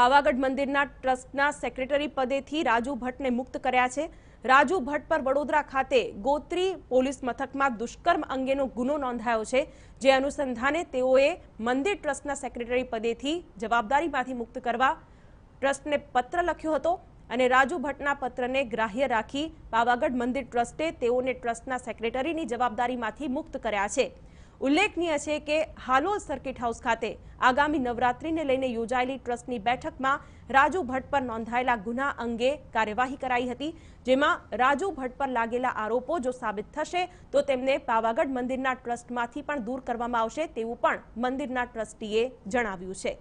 પાવાગઢ મંદિરના ટ્રસ્ટના સેક્રેટરી પદેથી રાજુ ભટ્ટને મુક્ત કર્યા છે રાજુ ભટ્ટ પર વડોદરા ખાતે ગોત્રી પોલીસ મથકમાં દુષ્કર્મ અંગેનો ગુનો નોંધાયો છે જે અનુસંધાને તેઓએ મંદિર ટ્રસ્ટના સેક્રેટરી પદેથી જવાબદારીમાંથી મુક્ત કરવા ટ્રસ્ટને પત્ર લખ્યો હતો અને રાજુ ભટ્ટના પત્રને ગ્રાહ્ય રાખી પાવાગઢ મંદિર ટ્રસ્ટે તેઓને ટ્રસ્ટના સેક્રેટરીની જવાબદારીમાંથી મુક્ત કર્યા છે ઉલ્લેખનીય છે કે હાલોલ સર્કિટ હાઉસ ખાતે આગામી નવરાત્રીને લઈને યોજાયેલી ટ્રસ્ટની બેઠકમાં રાજુ ભટ્ટ પર નોંધાયેલા ગુના અંગે કાર્યવાહી કરાઈ હતી જેમાં રાજુ ભટ્ટ પર લાગેલા આરોપો જો સાબિત થશે તો તેમને પાવાગઢ મંદિરના ટ્રસ્ટમાંથી પણ દૂર કરવામાં આવશે તેવું પણ મંદિરના ટ્રસ્ટીએ જણાવ્યું છે